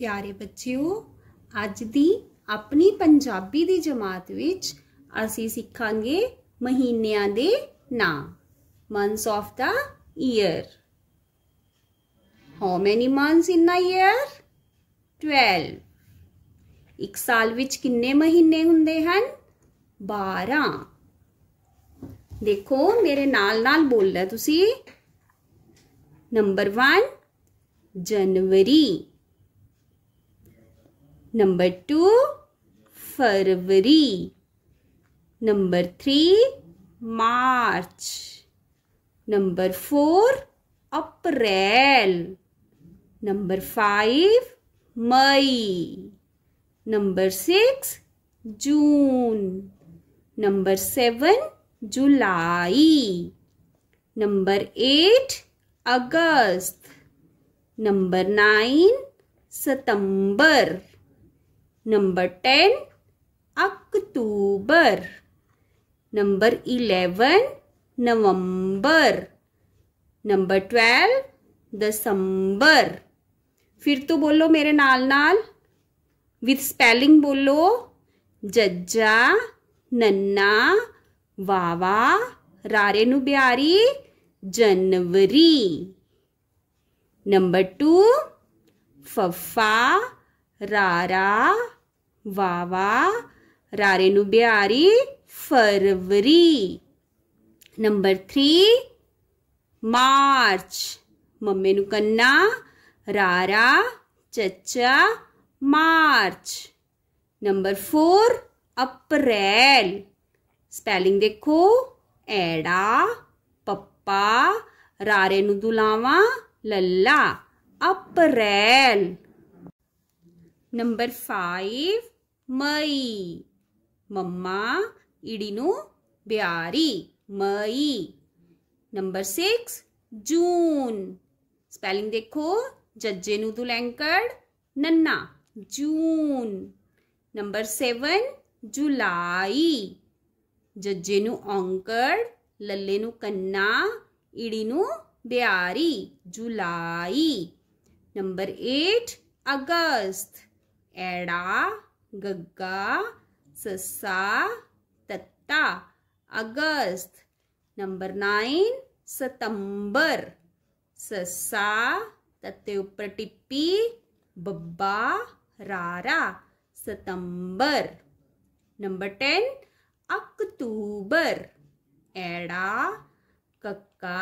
ਪਿਆਰੇ ਬੱਚਿਓ ਅੱਜ ਦੀ ਆਪਣੀ ਪੰਜਾਬੀ ਦੀ ਜਮਾਤ ਵਿੱਚ ਅਸੀਂ ਸਿੱਖਾਂਗੇ ਮਹੀਨਿਆਂ ਦੇ ਨਾਮ months of the year how many months in a year 12 ਇੱਕ ਸਾਲ ਵਿੱਚ ਕਿੰਨੇ ਮਹੀਨੇ ਹੁੰਦੇ ਹਨ 12 ਦੇਖੋ ਮੇਰੇ ਨਾਲ ਨਾਲ ਬੋਲਣਾ ਤੁਸੀਂ ਨੰਬਰ 1 ਜਨਵਰੀ नंबर टू फरवरी नंबर थ्री मार्च नंबर फोर अप्रैल नंबर फाइव मई नंबर सिक्स जून नंबर सेवन जुलाई नंबर एट अगस्त नंबर नाइन सितंबर नंबर टेन अक्टूबर नंबर इलेवन नवंबर नंबर ट्वेल्व दसंबर फिर तो बोलो मेरे नाल नाल विथ स्पेलिंग बोलो जज्जा नन्ना वावा रारे नु जनवरी नंबर टू फफा रारा वावा रारे नु ब्यारी फरवरी नंबर थ्री मार्च मम्मी नु कन्ना रारा चचा मार्च नंबर फोर अप्रैल स्पेलिंग देखो एड़ा पप्पा रारे नु दुलावा लल्ला अप्रैल નંબર ફાઈવ મઈ મમ્મા ઈડીનું બ્યારી મઈ નંબર સિક્સ જૂન સ્પેલિંગ દેખો જજ્જેનું દુલેંકડ નન્ના જૂન નંબર સેવન જુલાઈ જજ્જેનું ઓંકડ લલ્લેનું કન્ના ઈડીનું બ્યારી જુલાઈ નંબર એટ અગસ્ત एड़ा गग्गा सस्सा तत्ता अगस्त नंबर नाइन सितंबर सस्सा तत्ते ऊपर टिप्पी बब्बा रारा सितंबर नंबर टेन अक्टूबर एड़ा कक्का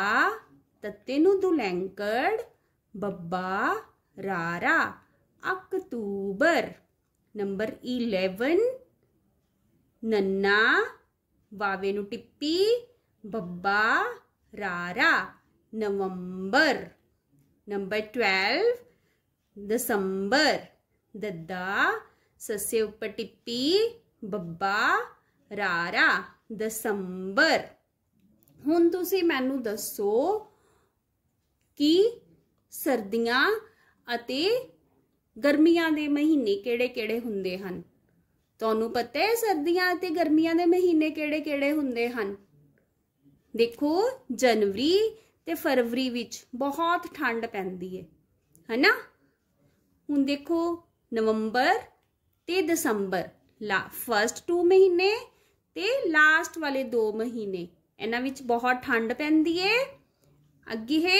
तत्ते नु दुलैंकड़ बब्बा रारा अक्टूबर नंबर इलेवन नन्ना वावेनु टिप्पी बब्बा रारा नवंबर नंबर ट्वेल्व दिसंबर दद्दा सस्य ऊपर टिप्पी बब्बा रारा ਦਸੰਬਰ हूँ ਤੁਸੀਂ ਮੈਨੂੰ दसो कि ਸਰਦੀਆਂ ਗਰਮੀਆਂ ਦੇ ਮਹੀਨੇ ਕਿਹੜੇ-ਕਿਹੜੇ ਹੁੰਦੇ ਹਨ ਤੁਹਾਨੂੰ ਪਤਾ ਹੈ ਸਰਦੀਆਂ ਅਤੇ ਗਰਮੀਆਂ ਦੇ ਮਹੀਨੇ ਕਿਹੜੇ-ਕਿਹੜੇ ਹੁੰਦੇ ਹਨ ਦੇਖੋ ਜਨਵਰੀ ਤੇ ਫਰਵਰੀ ਵਿੱਚ ਬਹੁਤ ਠੰਡ ਪੈਂਦੀ ਹੈ ਹੈਨਾ ਹੁਣ ਦੇਖੋ ਨਵੰਬਰ ਤੇ ਦਸੰਬਰ ਲਾ ਫਰਸਟ 2 ਮਹੀਨੇ ਤੇ ਲਾਸਟ ਵਾਲੇ 2 ਮਹੀਨੇ ਇਹਨਾਂ ਵਿੱਚ ਬਹੁਤ ਠੰਡ ਪੈਂਦੀ ਹੈ ਅੱਗੇ ਹੈ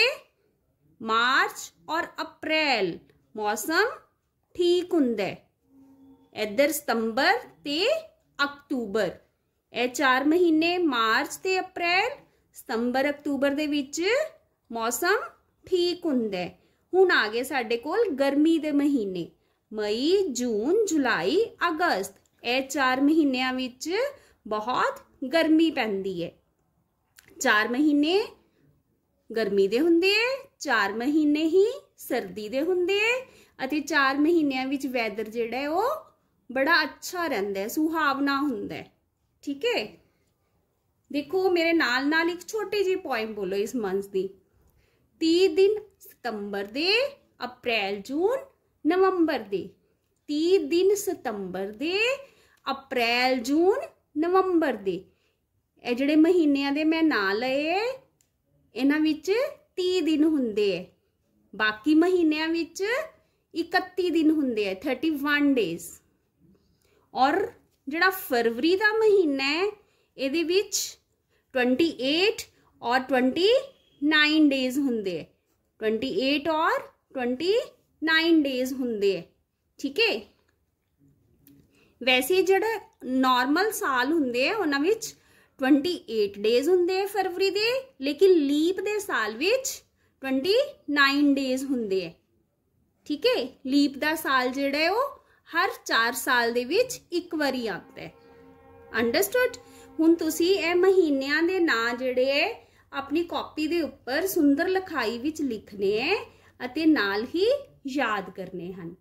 ਮਾਰਚ ਔਰ ਅਪ੍ਰੈਲ ਮੌਸਮ ਠੀਕ ਹੁੰਦਾ ਹੈ ਇਧਰ ਸਤੰਬਰ ਤੇ ਅਕਤੂਬਰ ਇਹ 4 ਮਹੀਨੇ ਮਾਰਚ ਤੇ ਅਪ੍ਰੈਲ ਸਤੰਬਰ ਅਕਤੂਬਰ ਦੇ ਵਿੱਚ ਮੌਸਮ ਠੀਕ ਹੁੰਦਾ ਹੈ ਹੁਣ ਆ ਗਏ ਸਾਡੇ ਕੋਲ ਗਰਮੀ ਦੇ ਮਹੀਨੇ ਮਈ ਜੂਨ ਜੁਲਾਈ ਅਗਸਤ ਇਹ 4 ਮਹੀਨਿਆਂ ਵਿੱਚ ਬਹੁਤ ਗਰਮੀ ਪੈਂਦੀ ਹੈ 4 ਮਹੀਨੇ ਗਰਮੀ ਦੇ ਹੁੰਦੇ 4 ਮਹੀਨੇ ਹੀ ਸਰਦੀ ਦੇ ਹੁੰਦੇ ਅਤੇ 4 ਮਹੀਨਿਆਂ ਵਿੱਚ ਵੈਦਰ ਜਿਹੜਾ ਹੈ ਉਹ ਬੜਾ ਅੱਛਾ ਰਹਿੰਦਾ ਹੈ ਸੁਹਾਵਣਾ ਹੁੰਦਾ ਹੈ ਠੀਕ ਹੈ ਦੇਖੋ ਮੇਰੇ ਨਾਲ ਨਾਲ ਇੱਕ ਛੋਟੀ ਜੀ ਪੋਇਮ ਬੋਲੋ ਇਸ ਮੰਥ ਦੀ 30 ਦਿਨ ਸਤੰਬਰ ਦੇ ਅਪ੍ਰੈਲ ਜੂਨ ਨਵੰਬਰ ਦੇ 30 ਦਿਨ ਸਤੰਬਰ ਦੇ ਅਪ੍ਰੈਲ ਜੂਨ ਨਵੰਬਰ ਦੇ ਇਹ ਜਿਹੜੇ ਮਹੀਨਿਆਂ ਦੇ ਮੈਂ ਨਾਂ ਲਏ ਇਹਨਾਂ ਵਿੱਚ 30 ਦਿਨ ਹੁੰਦੇ ਐ ਬਾਕੀ ਮਹੀਨਿਆਂ ਵਿੱਚ 31 ਦਿਨ ਹੁੰਦੇ ਆ 31 ਡੇਜ਼ ਔਰ ਜਿਹੜਾ ਫਰਵਰੀ ਦਾ ਮਹੀਨਾ ਹੈ ਇਹਦੇ ਵਿੱਚ 28 ਔਰ 29 ਡੇਜ਼ ਹੁੰਦੇ ਆ 28 ਔਰ 29 ਡੇਜ਼ ਹੁੰਦੇ ਆ ਠੀਕ ਹੈ ਵੈਸੇ ਜਿਹੜਾ ਨਾਰਮਲ ਸਾਲ ਹੁੰਦੇ ਆ ਉਹਨਾਂ ਵਿੱਚ 28 ਡੇਜ਼ ਹੁੰਦੇ ਆ ਫਰਵਰੀ ਦੇ ਲੇਕਿਨ ਲੀਪ ਦੇ ਸਾਲ ਵਿੱਚ 29 ਡੇਜ਼ ਹੁੰਦੇ ਆ ਠੀਕ ਹੈ ਲੀਪ ਦਾ ਸਾਲ ਜਿਹੜਾ ਹੈ ਉਹ ਹਰ 4 ਸਾਲ ਦੇ ਵਿੱਚ ਇੱਕ ਵਾਰੀ ਆਉਂਦਾ ਹੈ ਅੰਡਰਸਟੂਡ ਹੁਣ ਤੁਸੀਂ ਇਹ ਮਹੀਨਿਆਂ ਦੇ ਨਾਂ ਜਿਹੜੇ ਹੈ ਆਪਣੀ ਕਾਪੀ ਦੇ ਉੱਪਰ ਸੁੰਦਰ ਲਿਖਾਈ ਵਿੱਚ ਲਿਖਨੇ ਹੈ ਅਤੇ ਨਾਲ ਹੀ ਯਾਦ ਕਰਨੇ ਹਨ